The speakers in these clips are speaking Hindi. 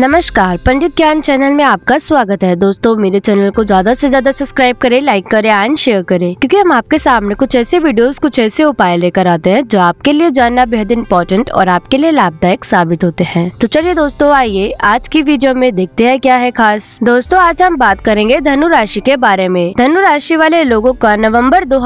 नमस्कार पंडित ज्ञान चैनल में आपका स्वागत है दोस्तों मेरे चैनल को ज्यादा से ज्यादा सब्सक्राइब करें लाइक करें एंड शेयर करें क्योंकि हम आपके सामने कुछ ऐसे वीडियोस कुछ ऐसे उपाय लेकर आते हैं जो आपके लिए जानना बेहद इम्पोर्टेंट और आपके लिए लाभदायक साबित होते हैं तो चलिए दोस्तों आइए आज की वीडियो में देखते हैं क्या है खास दोस्तों आज हम बात करेंगे धनु राशि के बारे में धनु राशि वाले लोगो का नवम्बर दो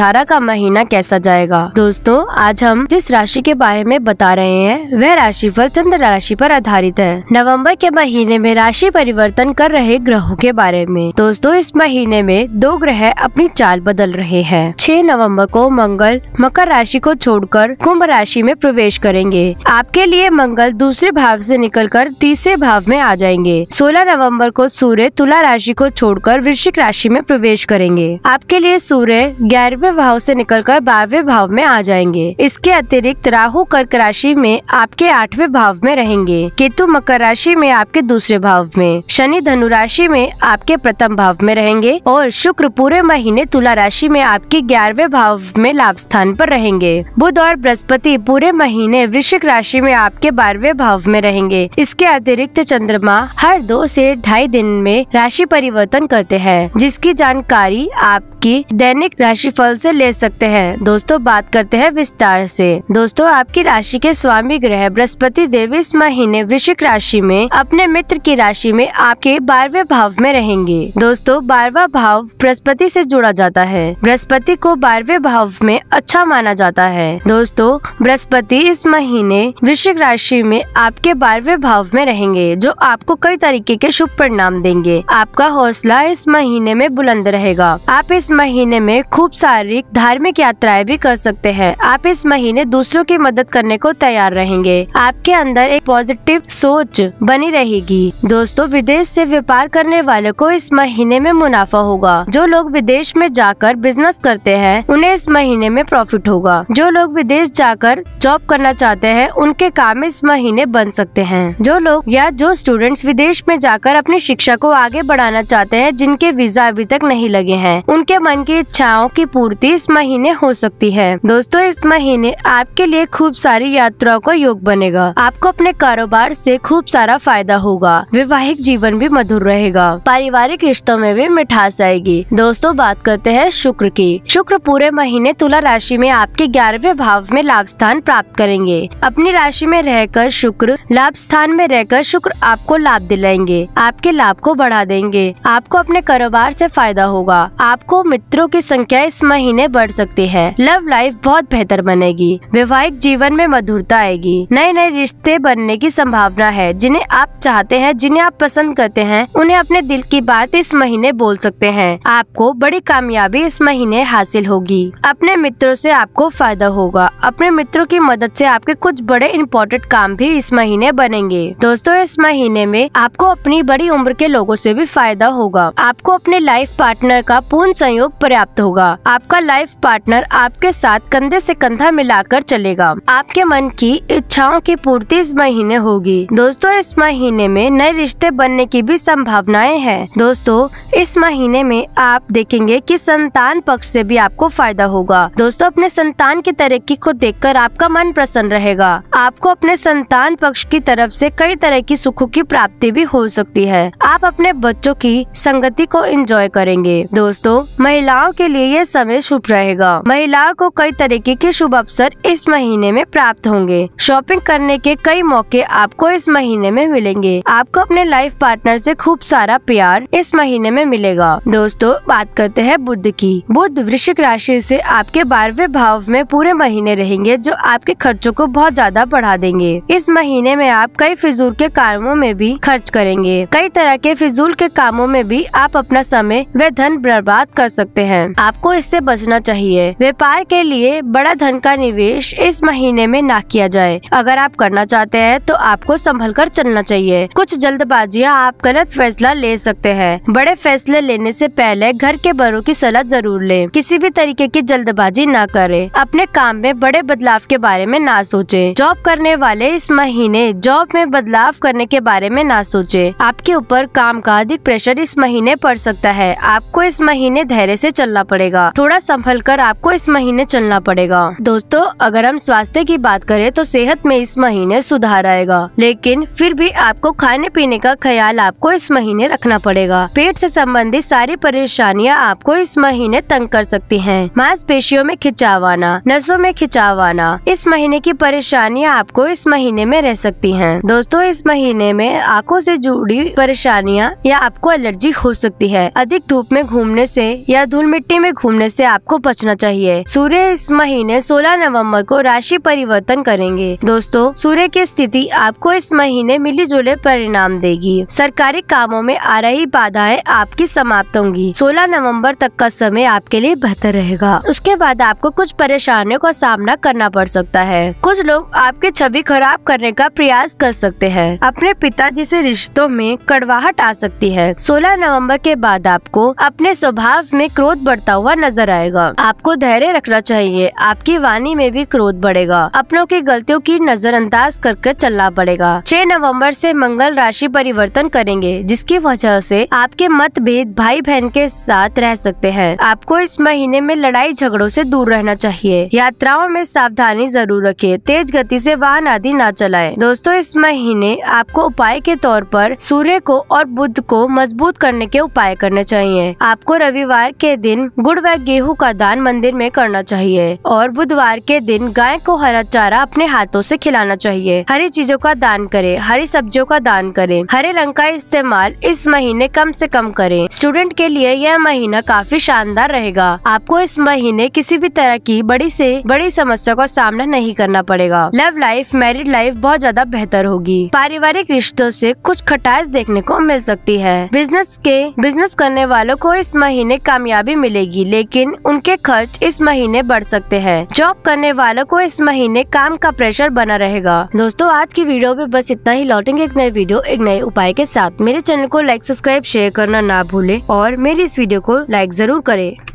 का महीना कैसा जाएगा दोस्तों आज हम जिस राशि के बारे में बता रहे हैं वह राशि फल चंद्र राशि आरोप आधारित है नवम्बर नवंबर के महीने में राशि परिवर्तन कर रहे ग्रहों के बारे में दोस्तों इस महीने में दो ग्रह अपनी चाल बदल रहे हैं छह नवंबर को मंगल मकर राशि को छोड़कर कुंभ राशि में प्रवेश करेंगे आपके लिए मंगल दूसरे भाव से निकलकर तीसरे भाव में आ जाएंगे 16 नवंबर को सूर्य तुला राशि को छोड़कर वृश्चिक राशि में प्रवेश करेंगे आपके लिए सूर्य ग्यारहवे भाव से निकलकर बारहवें भाव में आ जाएंगे इसके अतिरिक्त राहु कर्क राशि में आपके आठवें भाव में रहेंगे केतु मकर राशि राशि में आपके दूसरे भाव में शनि धनु राशि में आपके प्रथम भाव में रहेंगे और शुक्र पूरे महीने तुला राशि में आपके ग्यारहवे भाव में लाभ स्थान पर रहेंगे बुध और बृहस्पति पूरे महीने वृश्चिक राशि में आपके बारहवें भाव में रहेंगे इसके अतिरिक्त चंद्रमा हर दो से ढाई दिन में राशि परिवर्तन करते हैं जिसकी जानकारी आप की दैनिक राशिफल से ले सकते हैं दोस्तों बात करते हैं विस्तार से दोस्तों आपकी राशि के स्वामी ग्रह बृहस्पति देव इस महीने वृश्चिक राशि में अपने मित्र की राशि में आपके बारहवें भाव में रहेंगे दोस्तों बारहवा भाव बृहस्पति से जुड़ा जाता है बृहस्पति को बारहवें भाव में अच्छा माना जाता है दोस्तों बृहस्पति इस महीने वृश्चिक राशि में आपके बारहवें भाव में रहेंगे जो आपको कई तरीके के शुभ परिणाम देंगे आपका हौसला इस महीने में बुलंद रहेगा आप इस महीने में खूब सारी धार्मिक यात्राएं भी कर सकते हैं आप इस महीने दूसरों की मदद करने को तैयार रहेंगे आपके अंदर एक पॉजिटिव सोच बनी रहेगी दोस्तों विदेश से व्यापार करने वालों को इस महीने में मुनाफा होगा जो लोग विदेश में जाकर बिजनेस करते हैं उन्हें इस महीने में प्रॉफिट होगा जो लोग विदेश जाकर जॉब करना चाहते हैं उनके काम इस महीने बन सकते हैं जो लोग या जो स्टूडेंट्स विदेश में जाकर अपनी शिक्षा को आगे बढ़ाना चाहते हैं जिनके वीजा अभी तक नहीं लगे हैं उनके मन की इच्छाओं की पूर्ति इस महीने हो सकती है दोस्तों इस महीने आपके लिए खूब सारी यात्राओं का योग बनेगा आपको अपने कारोबार से खूब सारा फायदा होगा वैवाहिक जीवन भी मधुर रहेगा पारिवारिक रिश्तों में भी मिठास आएगी दोस्तों बात करते हैं शुक्र की शुक्र पूरे महीने तुला राशि में आपके ग्यारहवे भाव में लाभ स्थान प्राप्त करेंगे अपनी राशि में रहकर शुक्र लाभ स्थान में रहकर शुक्र आपको लाभ दिलाएंगे आपके लाभ को बढ़ा देंगे आपको अपने कारोबार से फायदा होगा आपको मित्रों की संख्या इस महीने बढ़ सकती है लव लाइफ बहुत बेहतर बनेगी वैवाहिक जीवन में मधुरता आएगी नए नए रिश्ते बनने की संभावना है जिन्हें आप चाहते हैं जिन्हें आप पसंद करते हैं उन्हें अपने दिल की बात इस महीने बोल सकते हैं आपको बड़ी कामयाबी इस महीने हासिल होगी अपने मित्रों से आपको फायदा होगा अपने मित्रों की मदद से आपके कुछ बड़े इम्पोर्टेंट काम भी इस महीने बनेंगे दोस्तों इस महीने में आपको अपनी बड़ी उम्र के लोगों से भी फायदा होगा आपको अपने लाइफ पार्टनर का पूर्ण संयोग सहयोग पर्याप्त होगा आपका लाइफ पार्टनर आपके साथ कंधे से कंधा मिलाकर चलेगा आपके मन की इच्छाओं की पूर्ति इस महीने होगी दोस्तों इस महीने में नए रिश्ते बनने की भी संभावनाएं हैं दोस्तों इस महीने में आप देखेंगे कि संतान पक्ष से भी आपको फायदा होगा दोस्तों अपने संतान की तरक्की को देखकर आपका मन प्रसन्न रहेगा आपको अपने संतान पक्ष की तरफ से कई तरह की सुखों की प्राप्ति भी हो सकती है आप अपने बच्चों की संगति को एंजॉय करेंगे दोस्तों महिलाओं के लिए यह समय शुभ रहेगा महिलाओं को कई तरीके के शुभ अवसर इस महीने में प्राप्त होंगे शॉपिंग करने के कई मौके आपको इस महीने में मिलेंगे आपको अपने लाइफ पार्टनर से खूब सारा प्यार इस महीने में मिलेगा दोस्तों बात करते हैं बुद्ध की बुद्ध वृश्चिक राशि से आपके बारहवें भाव में पूरे महीने रहेंगे जो आपके खर्चों को बहुत ज्यादा बढ़ा देंगे इस महीने में आप कई फिजूल के कामों में भी खर्च करेंगे कई तरह के फिजूल के कामों में भी आप अपना समय व धन बर्बाद कर सकते हैं आपको इससे बचना चाहिए व्यापार के लिए बड़ा धन का निवेश इस महीने में ना किया जाए अगर आप करना चाहते हैं तो आपको संभल कर चलना चाहिए कुछ जल्दबाजियाँ आप गलत फैसला ले सकते हैं बड़े फैसले लेने से पहले घर के बड़ों की सलाह जरूर लें किसी भी तरीके की जल्दबाजी ना करें अपने काम में बड़े बदलाव के बारे में ना सोचे जॉब करने वाले इस महीने जॉब में बदलाव करने के बारे में ना सोचे आपके ऊपर काम का अधिक प्रेशर इस महीने पड़ सकता है आपको इस महीने धैर्य धैर्य से चलना पड़ेगा थोड़ा संभल कर आपको इस महीने चलना पड़ेगा दोस्तों अगर हम स्वास्थ्य की बात करें तो सेहत में इस महीने सुधार आएगा लेकिन फिर भी आपको खाने पीने का ख्याल आपको इस महीने रखना पड़ेगा पेट से संबंधित सारी परेशानियां आपको इस महीने तंग कर सकती हैं मांसपेशियों में खिंचाव आना नसों में खिंचाव आना इस महीने की परेशानियां आपको इस महीने में रह सकती हैं दोस्तों इस महीने में आंखों से जुड़ी परेशानियां या आपको एलर्जी हो सकती है अधिक धूप में घूमने से या धूल मिट्टी में घूमने से आपको बचना चाहिए सूर्य इस महीने 16 नवंबर को राशि परिवर्तन करेंगे दोस्तों सूर्य की स्थिति आपको इस महीने मिली जुले परिणाम देगी सरकारी कामों में आ रही बाधाएं आपकी समाप्त होंगी 16 नवंबर तक का समय आपके लिए बेहतर रहेगा उसके बाद आपको कुछ परेशानियों का सामना करना पड़ सकता है कुछ लोग आपकी छवि खराब करने का प्रयास कर सकते हैं अपने पिताजी से रिश्तों में कड़वाहट आ सकती है 16 नवंबर के बाद आपको अपने स्वभाव में में क्रोध बढ़ता हुआ नजर आएगा आपको धैर्य रखना चाहिए आपकी वाणी में भी क्रोध बढ़ेगा अपनों की गलतियों की नजरअंदाज कर कर चलना पड़ेगा छह नवम्बर ऐसी मंगल राशि परिवर्तन करेंगे जिसकी वजह ऐसी आपके मतभेद भाई बहन के साथ रह सकते हैं आपको इस महीने में लड़ाई झगड़ों से दूर रहना चाहिए यात्राओं में सावधानी जरूर रखे तेज गति से वाहन आदि न चलाएं। दोस्तों इस महीने आपको उपाय के तौर पर सूर्य को और बुद्ध को मजबूत करने के उपाय करने चाहिए आपको रविवार बुधवार के दिन गुड़ व गेहूं का दान मंदिर में करना चाहिए और बुधवार के दिन गाय को हरा चारा अपने हाथों से खिलाना चाहिए हरी चीजों का दान करें हरी सब्जियों का दान करें हरे रंग का इस्तेमाल इस महीने कम से कम करें स्टूडेंट के लिए यह महीना काफी शानदार रहेगा आपको इस महीने किसी भी तरह की बड़ी से बड़ी समस्या का सामना नहीं करना पड़ेगा लव लाइफ मैरिड लाइफ बहुत ज्यादा बेहतर होगी पारिवारिक रिश्तों से कुछ खटास देखने को मिल सकती है बिजनेस के बिजनेस करने वालों को इस महीने काम कामयाबी मिलेगी लेकिन उनके खर्च इस महीने बढ़ सकते हैं जॉब करने वालों को इस महीने काम का प्रेशर बना रहेगा दोस्तों आज की वीडियो में बस इतना ही लौटेंगे एक नए वीडियो एक नए उपाय के साथ मेरे चैनल को लाइक सब्सक्राइब शेयर करना ना भूले और मेरी इस वीडियो को लाइक जरूर करे